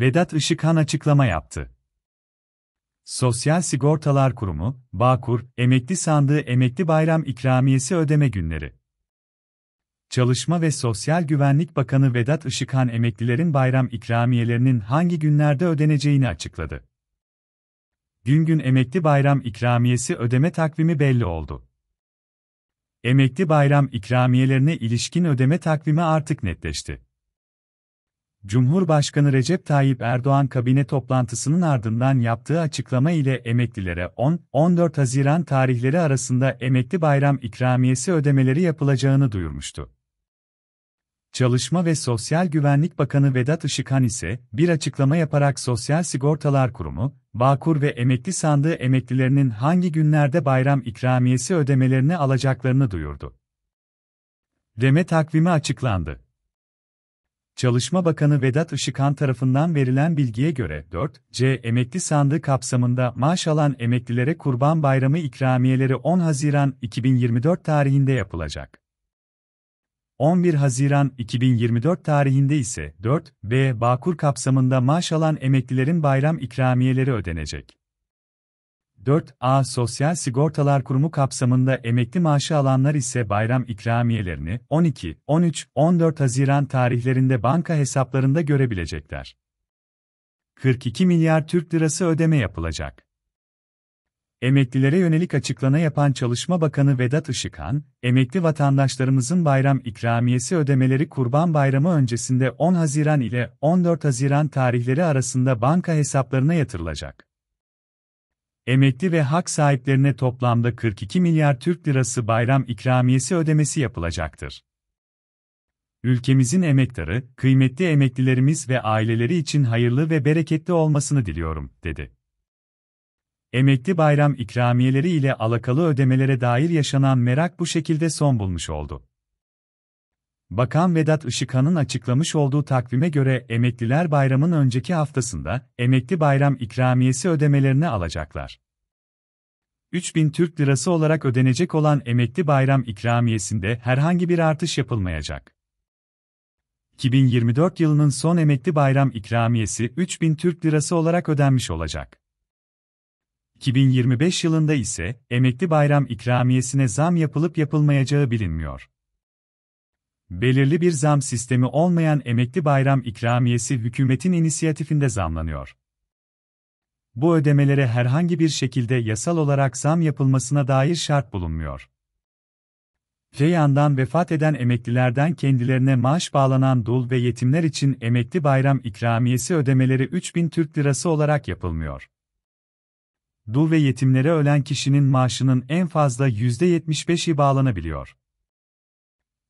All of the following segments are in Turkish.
Vedat Işıkhan açıklama yaptı. Sosyal Sigortalar Kurumu, Bağkur, emekli sandığı emekli bayram ikramiyesi ödeme günleri. Çalışma ve Sosyal Güvenlik Bakanı Vedat Işıkhan emeklilerin bayram ikramiyelerinin hangi günlerde ödeneceğini açıkladı. Gün gün emekli bayram ikramiyesi ödeme takvimi belli oldu. Emekli bayram ikramiyelerine ilişkin ödeme takvimi artık netleşti. Cumhurbaşkanı Recep Tayyip Erdoğan kabine toplantısının ardından yaptığı açıklama ile emeklilere 10-14 Haziran tarihleri arasında emekli bayram ikramiyesi ödemeleri yapılacağını duyurmuştu. Çalışma ve Sosyal Güvenlik Bakanı Vedat Işıkhan ise bir açıklama yaparak Sosyal Sigortalar Kurumu, Bağkur ve emekli sandığı emeklilerinin hangi günlerde bayram ikramiyesi ödemelerini alacaklarını duyurdu. Deme takvimi açıklandı. Çalışma Bakanı Vedat Işıkhan tarafından verilen bilgiye göre 4C emekli sandığı kapsamında maaş alan emeklilere Kurban Bayramı ikramiyeleri 10 Haziran 2024 tarihinde yapılacak. 11 Haziran 2024 tarihinde ise 4B Bağkur kapsamında maaş alan emeklilerin bayram ikramiyeleri ödenecek. 4A Sosyal Sigortalar Kurumu kapsamında emekli maaşı alanlar ise bayram ikramiyelerini 12, 13, 14 Haziran tarihlerinde banka hesaplarında görebilecekler. 42 milyar Türk lirası ödeme yapılacak. Emeklilere yönelik açıklama yapan Çalışma Bakanı Vedat Işıkhan, emekli vatandaşlarımızın bayram ikramiyesi ödemeleri Kurban Bayramı öncesinde 10 Haziran ile 14 Haziran tarihleri arasında banka hesaplarına yatırılacak emekli ve hak sahiplerine toplamda 42 milyar Türk lirası bayram ikramiyesi ödemesi yapılacaktır. Ülkemizin emektarı, kıymetli emeklilerimiz ve aileleri için hayırlı ve bereketli olmasını diliyorum, dedi. Emekli bayram ikramiyeleri ile alakalı ödemelere dair yaşanan merak bu şekilde son bulmuş oldu. Bakan Vedat Işıkhan'ın açıklamış olduğu takvime göre emekliler bayramın önceki haftasında emekli bayram ikramiyesi ödemelerini alacaklar. 3000 Türk Lirası olarak ödenecek olan emekli bayram ikramiyesinde herhangi bir artış yapılmayacak. 2024 yılının son emekli bayram ikramiyesi 3000 Türk Lirası olarak ödenmiş olacak. 2025 yılında ise emekli bayram ikramiyesine zam yapılıp yapılmayacağı bilinmiyor. Belirli bir zam sistemi olmayan emekli bayram ikramiyesi hükümetin inisiyatifinde zamlanıyor. Bu ödemelere herhangi bir şekilde yasal olarak zam yapılmasına dair şart bulunmuyor. Öte yandan vefat eden emeklilerden kendilerine maaş bağlanan dul ve yetimler için emekli bayram ikramiyesi ödemeleri 3000 Türk Lirası olarak yapılmıyor. Dul ve yetimlere ölen kişinin maaşının en fazla %75'i bağlanabiliyor.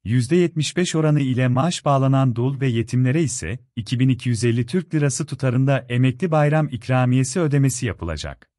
%75 oranı ile maaş bağlanan dul ve yetimlere ise 2250 Türk Lirası tutarında emekli bayram ikramiyesi ödemesi yapılacak.